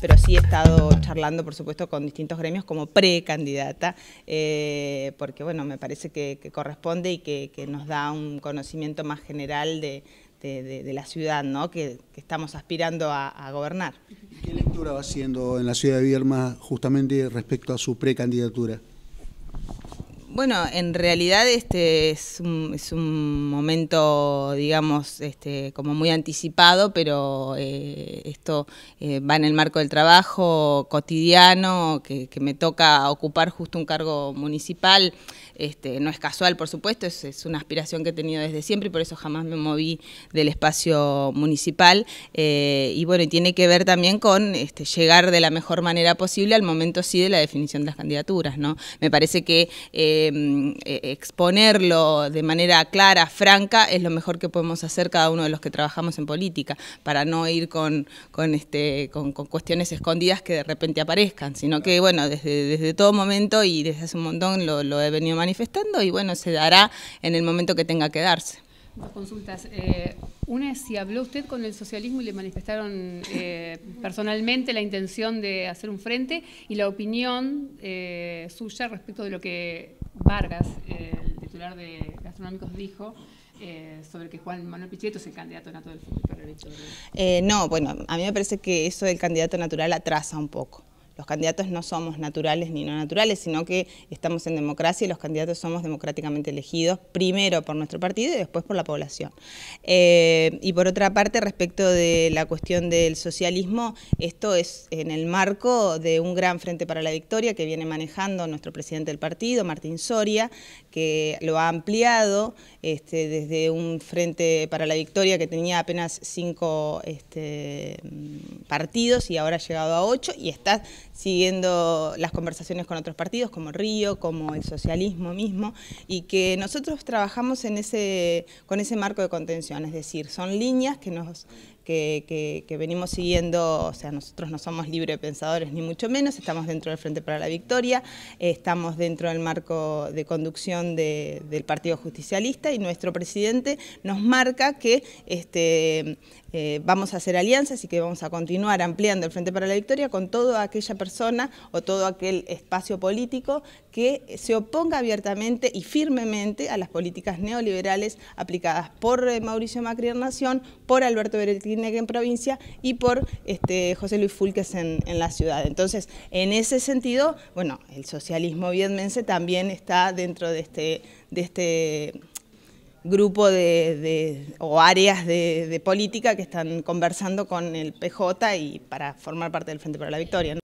pero sí he estado charlando, por supuesto, con distintos gremios como precandidata, eh, porque bueno, me parece que, corresponde y que, nos da un conocimiento más general de, la ciudad ¿no? que, estamos aspirando a, a gobernar. ¿Qué lectura va haciendo en la ciudad de Vierma justamente respecto a su precandidatura? Bueno, en realidad este es un, momento, digamos, este, como muy anticipado, pero eh, esto eh, va en el marco del trabajo cotidiano que, me toca ocupar justo un cargo municipal. Este, no es casual, por supuesto, es, una aspiración que he tenido desde siempre y por eso jamás me moví del espacio municipal. Eh, y bueno, tiene que ver también con este, llegar de la mejor manera posible al momento sí de la definición de las candidaturas, ¿no? Me parece que Em, e, exponerlo de manera clara, franca, es lo mejor que podemos hacer cada uno de los que trabajamos en política, para no ir con, con, este, con, cuestiones escondidas que de repente aparezcan, sino que, bueno, desde, desde todo momento y desde hace un montón lo, he venido manifestando y, bueno, se dará en el momento que tenga que darse. Dos consultas. Eh, una es si habló usted con el socialismo y le manifestaron eh, personalmente la intención de hacer un frente y la opinión eh, suya respecto de lo que Vargas, el titular de Gastronómicos, dijo eh, sobre que Juan Manuel Pichetto es el candidato natural del fútbol para Eh, no, bueno, a mí me parece que eso del candidato natural atrasa un poco los candidatos no somos naturales ni no naturales, sino que estamos en democracia y los candidatos somos democráticamente elegidos, primero por nuestro partido y después por la población. Eh, y por otra parte, respecto de la cuestión del socialismo, esto es en el marco de un gran frente para la victoria que viene manejando nuestro presidente del partido, Martín Soria, que lo ha ampliado este, desde un frente para la victoria que tenía apenas cinco este, partidos y ahora ha llegado a ocho y está siguiendo las conversaciones con otros partidos como Río, como el socialismo mismo, y que nosotros trabajamos en ese, con ese marco de contención, es decir, son líneas que nos que, venimos siguiendo, o sea, nosotros no somos libre pensadores ni mucho menos, estamos dentro del Frente para la Victoria, estamos dentro del marco de conducción del Partido Justicialista y nuestro presidente nos marca que este, eh, vamos a hacer alianzas y que vamos a continuar ampliando el Frente para la Victoria con toda aquella persona o todo aquel espacio político que se oponga abiertamente y firmemente a las políticas neoliberales aplicadas por eh, Mauricio Macri en Nación, por Alberto Beretín en provincia y por este, José Luis Fulques en, en, la ciudad. Entonces, en ese sentido, bueno, el socialismo vietmense también está dentro de este, de este grupo de, o áreas de, política que están conversando con el PJ y para formar parte del Frente para la Victoria.